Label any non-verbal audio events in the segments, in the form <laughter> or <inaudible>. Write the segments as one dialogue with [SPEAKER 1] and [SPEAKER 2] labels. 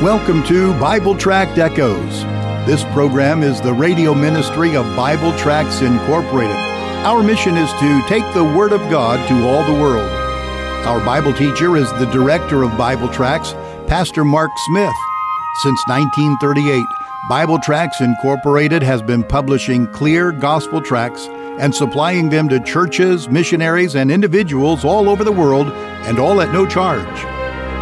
[SPEAKER 1] Welcome to Bible Tract Echoes. This program is the radio ministry of Bible Tracts Incorporated. Our mission is to take the Word of God to all the world. Our Bible teacher is the director of Bible Tracts, Pastor Mark Smith. Since 1938, Bible Tracts Incorporated has been publishing clear gospel tracts and supplying them to churches, missionaries, and individuals all over the world, and all at no charge.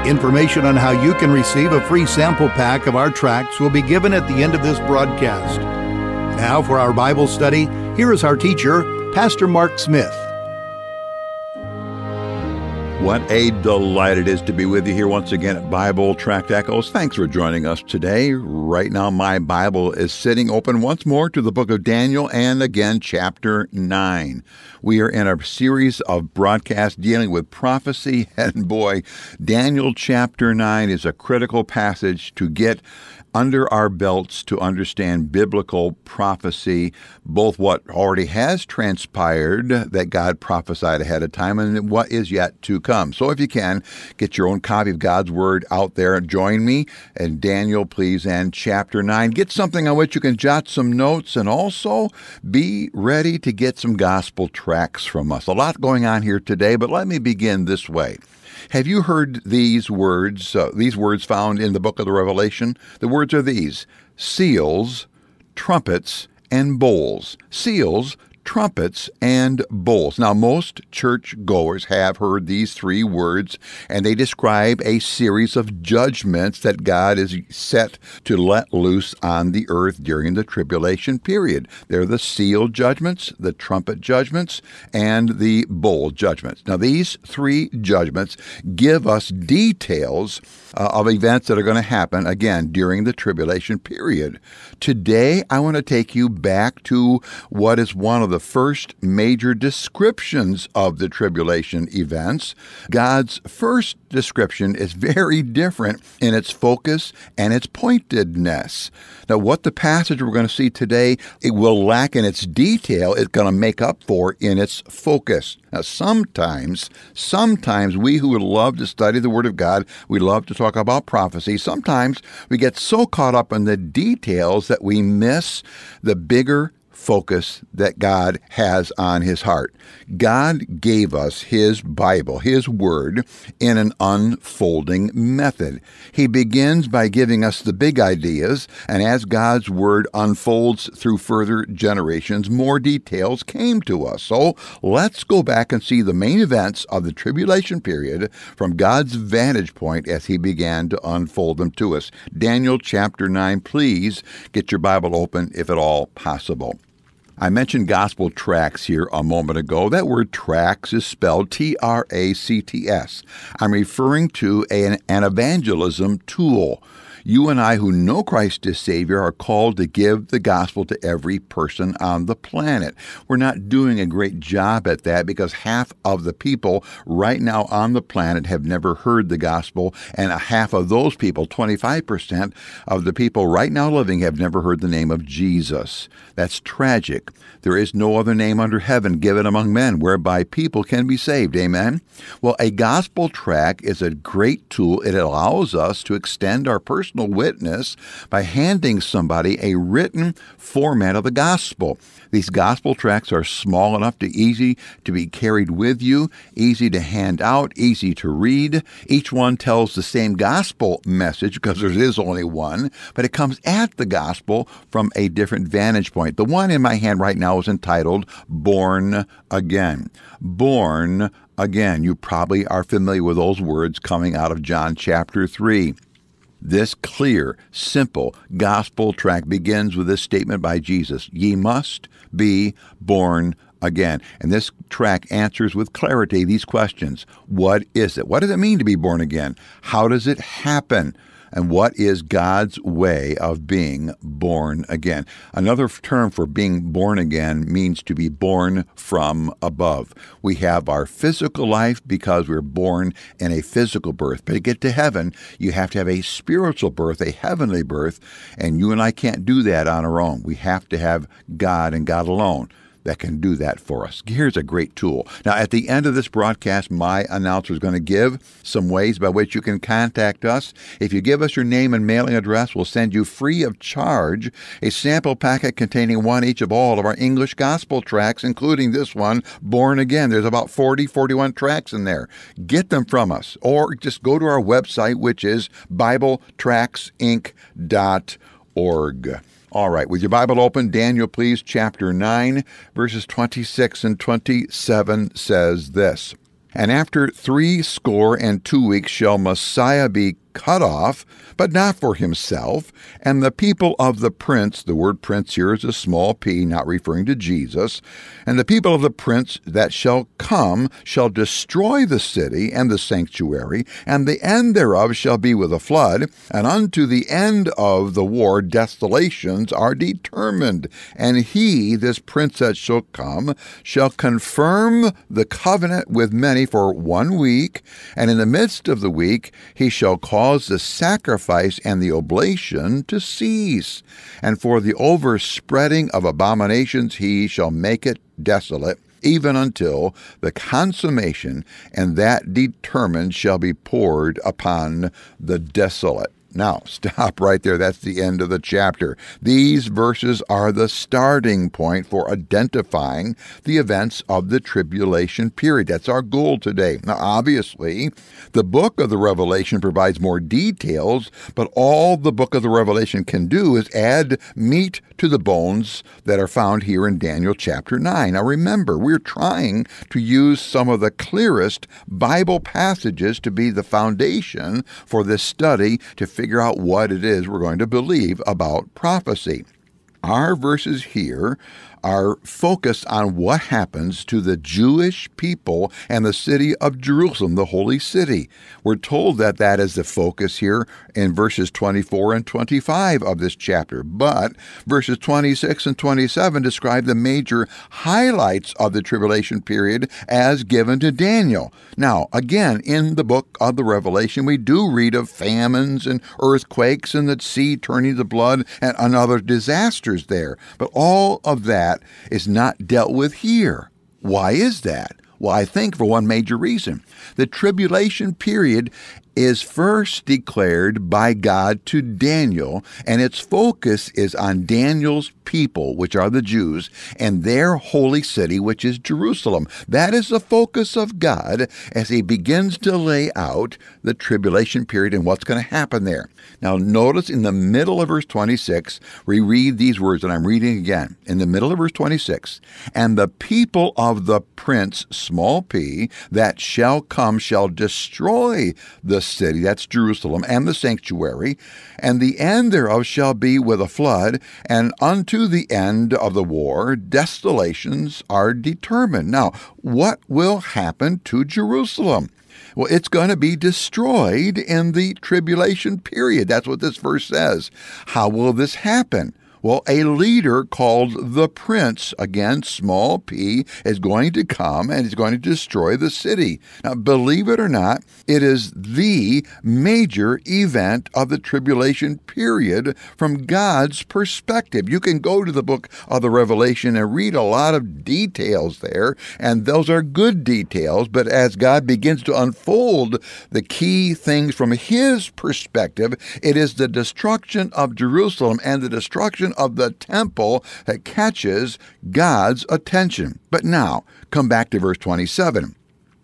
[SPEAKER 1] Information on how you can receive a free sample pack of our tracts will be given at the end of this broadcast. Now, for our Bible study, here is our teacher, Pastor Mark Smith.
[SPEAKER 2] What a delight it is to be with you here once again at Bible Tract Echoes. Thanks for joining us today. Right now, my Bible is sitting open once more to the book of Daniel and again, chapter 9. We are in a series of broadcasts dealing with prophecy, <laughs> and boy, Daniel chapter 9 is a critical passage to get under our belts to understand biblical prophecy, both what already has transpired that God prophesied ahead of time and what is yet to come. So if you can, get your own copy of God's Word out there. Join me and Daniel, please, and chapter 9. Get something on which you can jot some notes and also be ready to get some gospel tracks from us. A lot going on here today, but let me begin this way. Have you heard these words, uh, these words found in the book of the Revelation? The words are these seals, trumpets, and bowls. Seals, trumpets and bowls. Now, most churchgoers have heard these three words, and they describe a series of judgments that God is set to let loose on the earth during the tribulation period. They're the seal judgments, the trumpet judgments, and the bowl judgments. Now, these three judgments give us details uh, of events that are going to happen again during the tribulation period. Today, I want to take you back to what is one of the the first major descriptions of the tribulation events, God's first description is very different in its focus and its pointedness. Now, what the passage we're going to see today, it will lack in its detail, it's going to make up for in its focus. Now, sometimes, sometimes we who would love to study the Word of God, we love to talk about prophecy. Sometimes we get so caught up in the details that we miss the bigger focus that God has on his heart. God gave us his Bible, his word, in an unfolding method. He begins by giving us the big ideas, and as God's word unfolds through further generations, more details came to us. So let's go back and see the main events of the tribulation period from God's vantage point as he began to unfold them to us. Daniel chapter 9, please get your Bible open if at all possible. I mentioned gospel tracts here a moment ago. That word tracts is spelled T R A C T S. I'm referring to an, an evangelism tool you and I who know Christ as Savior are called to give the gospel to every person on the planet. We're not doing a great job at that because half of the people right now on the planet have never heard the gospel, and a half of those people, 25% of the people right now living, have never heard the name of Jesus. That's tragic. There is no other name under heaven given among men whereby people can be saved. Amen? Well, a gospel track is a great tool. It allows us to extend our personal personal witness by handing somebody a written format of the gospel. These gospel tracts are small enough to easy to be carried with you, easy to hand out, easy to read. Each one tells the same gospel message because there is only one, but it comes at the gospel from a different vantage point. The one in my hand right now is entitled Born Again. Born Again. You probably are familiar with those words coming out of John chapter 3. This clear, simple gospel track begins with this statement by Jesus Ye must be born again. And this track answers with clarity these questions What is it? What does it mean to be born again? How does it happen? and what is God's way of being born again. Another term for being born again means to be born from above. We have our physical life because we're born in a physical birth. But to get to heaven, you have to have a spiritual birth, a heavenly birth, and you and I can't do that on our own. We have to have God and God alone that can do that for us. Here's a great tool. Now, at the end of this broadcast, my announcer is going to give some ways by which you can contact us. If you give us your name and mailing address, we'll send you free of charge a sample packet containing one each of all of our English gospel tracks, including this one, Born Again. There's about 40, 41 tracks in there. Get them from us or just go to our website, which is BibleTracksInc.org. All right, with your Bible open, Daniel, please, chapter 9, verses 26 and 27 says this And after three score and two weeks shall Messiah be cut off, but not for himself, and the people of the prince, the word prince here is a small p, not referring to Jesus, and the people of the prince that shall come shall destroy the city and the sanctuary, and the end thereof shall be with a flood, and unto the end of the war desolations are determined, and he, this prince that shall come, shall confirm the covenant with many for one week, and in the midst of the week he shall call Cause the sacrifice and the oblation to cease, and for the overspreading of abominations he shall make it desolate, even until the consummation and that determined shall be poured upon the desolate. Now, <laughs> stop right there. That's the end of the chapter. These verses are the starting point for identifying the events of the tribulation period. That's our goal today. Now, obviously, the book of the Revelation provides more details, but all the book of the Revelation can do is add meat to the bones that are found here in Daniel chapter 9. Now, remember, we're trying to use some of the clearest Bible passages to be the foundation for this study to figure out what it is we're going to believe about prophecy. Our verses here are focused on what happens to the Jewish people and the city of Jerusalem, the holy city. We're told that that is the focus here in verses 24 and 25 of this chapter, but verses 26 and 27 describe the major highlights of the tribulation period as given to Daniel. Now, again, in the book of the Revelation, we do read of famines and earthquakes and the sea turning to blood and, other disasters there, but all of that that is not dealt with here. Why is that? Well, I think for one major reason. The tribulation period is first declared by God to Daniel, and its focus is on Daniel's people, which are the Jews, and their holy city, which is Jerusalem. That is the focus of God as he begins to lay out the tribulation period and what's going to happen there. Now, notice in the middle of verse 26, we read these words, and I'm reading again. In the middle of verse 26, and the people of the prince, small p, that shall come shall destroy the city, that's Jerusalem, and the sanctuary, and the end thereof shall be with a flood, and unto the end of the war desolations are determined. Now, what will happen to Jerusalem? Well, it's going to be destroyed in the tribulation period. That's what this verse says. How will this happen? Well, a leader called the prince, again, small p, is going to come and is going to destroy the city. Now, believe it or not, it is the major event of the tribulation period from God's perspective. You can go to the book of the Revelation and read a lot of details there, and those are good details, but as God begins to unfold the key things from his perspective, it is the destruction of Jerusalem and the destruction of the temple that catches God's attention. But now, come back to verse 27.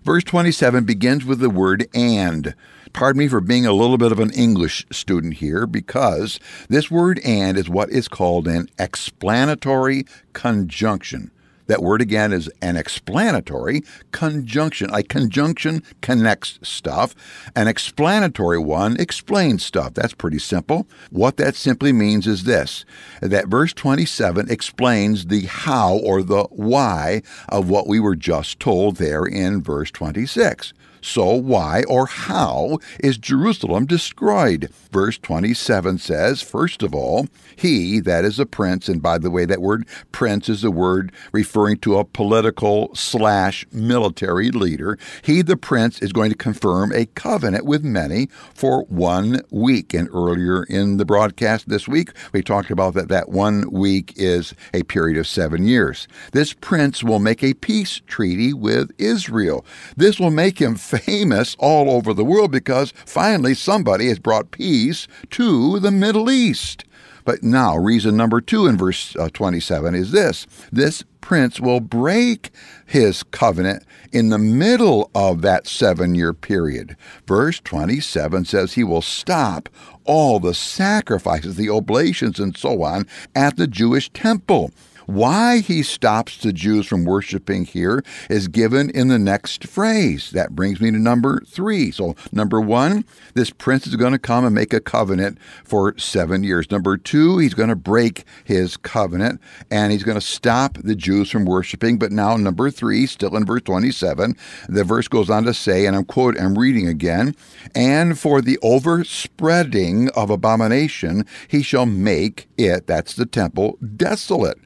[SPEAKER 2] Verse 27 begins with the word and. Pardon me for being a little bit of an English student here because this word and is what is called an explanatory conjunction. That word again is an explanatory conjunction. A conjunction connects stuff. An explanatory one explains stuff. That's pretty simple. What that simply means is this that verse 27 explains the how or the why of what we were just told there in verse 26. So, why or how is Jerusalem destroyed? Verse 27 says, First of all, he, that is a prince, and by the way, that word prince is a word referring to a political slash military leader, he, the prince, is going to confirm a covenant with many for one week. And earlier in the broadcast this week, we talked about that that one week is a period of seven years. This prince will make a peace treaty with Israel. This will make him famous all over the world because finally somebody has brought peace to the Middle East. But now, reason number two in verse uh, 27 is this this prince will break his covenant in the middle of that seven year period. Verse 27 says he will stop all the sacrifices, the oblations, and so on at the Jewish temple. Why he stops the Jews from worshiping here is given in the next phrase. That brings me to number three. So, number one, this prince is going to come and make a covenant for seven years. Number two, he's going to break his covenant and he's going to stop the Jews from worshiping. But now, number three, still in verse 27, the verse goes on to say, and I'm quote, I'm reading again, and for the overspreading of abomination, he shall make it, that's the temple, desolate.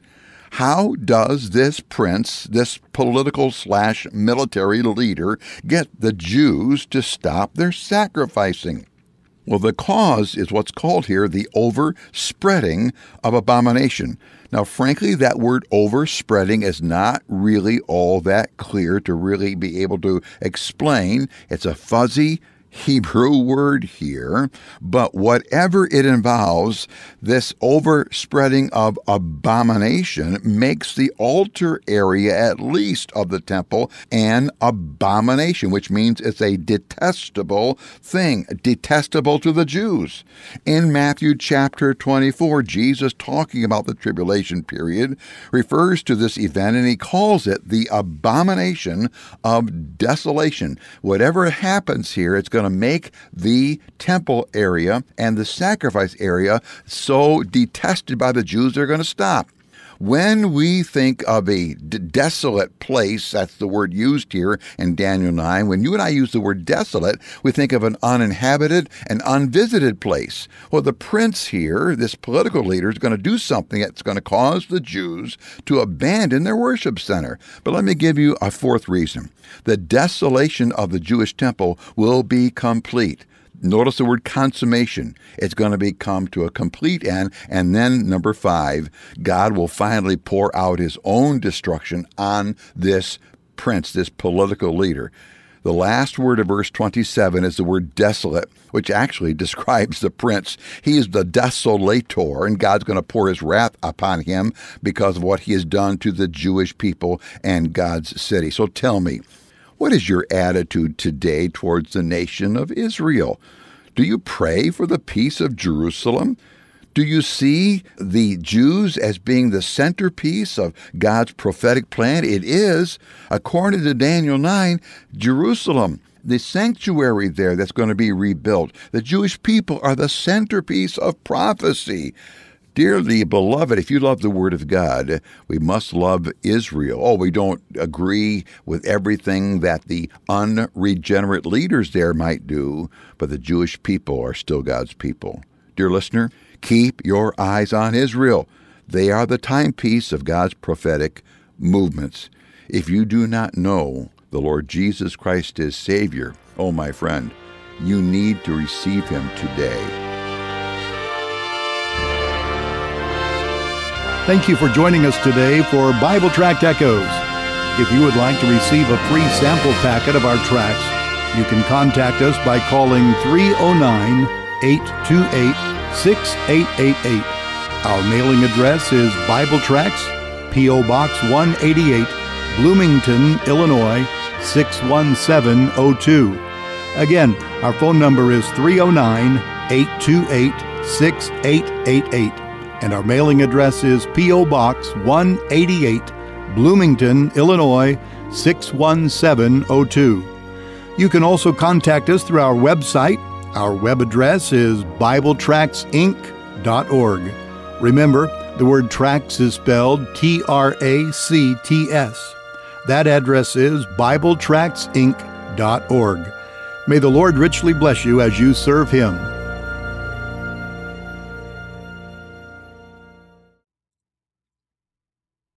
[SPEAKER 2] How does this prince, this political slash military leader, get the Jews to stop their sacrificing? Well, the cause is what's called here the overspreading of abomination. Now, frankly, that word overspreading is not really all that clear to really be able to explain. It's a fuzzy Hebrew word here, but whatever it involves, this overspreading of abomination makes the altar area, at least of the temple, an abomination, which means it's a detestable thing, detestable to the Jews. In Matthew chapter 24, Jesus, talking about the tribulation period, refers to this event and he calls it the abomination of desolation. Whatever happens here, it's going going to make the temple area and the sacrifice area so detested by the Jews, they're going to stop. When we think of a desolate place, that's the word used here in Daniel 9, when you and I use the word desolate, we think of an uninhabited and unvisited place. Well, the prince here, this political leader, is going to do something that's going to cause the Jews to abandon their worship center. But let me give you a fourth reason the desolation of the Jewish temple will be complete. Notice the word consummation. It's going to come to a complete end. And then, number five, God will finally pour out his own destruction on this prince, this political leader. The last word of verse 27 is the word desolate, which actually <laughs> describes the prince. He is the desolator, and God's going to pour his wrath upon him because of what he has done to the Jewish people and God's city. So tell me, what is your attitude today towards the nation of Israel? Do you pray for the peace of Jerusalem? Do you see the Jews as being the centerpiece of God's prophetic plan? It is, according to Daniel 9, Jerusalem, the sanctuary there that's going to be rebuilt. The Jewish people are the centerpiece of prophecy. Dearly beloved, if you love the Word of God, we must love Israel. Oh, we don't agree with everything that the unregenerate leaders there might do, but the Jewish people are still God's people. Dear listener, keep your eyes on Israel. They are the timepiece of God's prophetic movements. If you do not know the Lord Jesus Christ is Savior, oh, my friend, you need to receive Him today.
[SPEAKER 1] Thank you for joining us today for Bible Tract Echoes. If you would like to receive a free sample packet of our tracks, you can contact us by calling 309 828 6888. Our mailing address is Bible Tracts, P.O. Box 188, Bloomington, Illinois 61702. Again, our phone number is 309 828 6888 and our mailing address is P.O. Box 188, Bloomington, Illinois 61702. You can also contact us through our website. Our web address is BibleTractsInc.org. Remember, the word tracts is spelled T R A C T S. That address is BibleTractsInc.org. May the Lord richly bless you as you serve Him.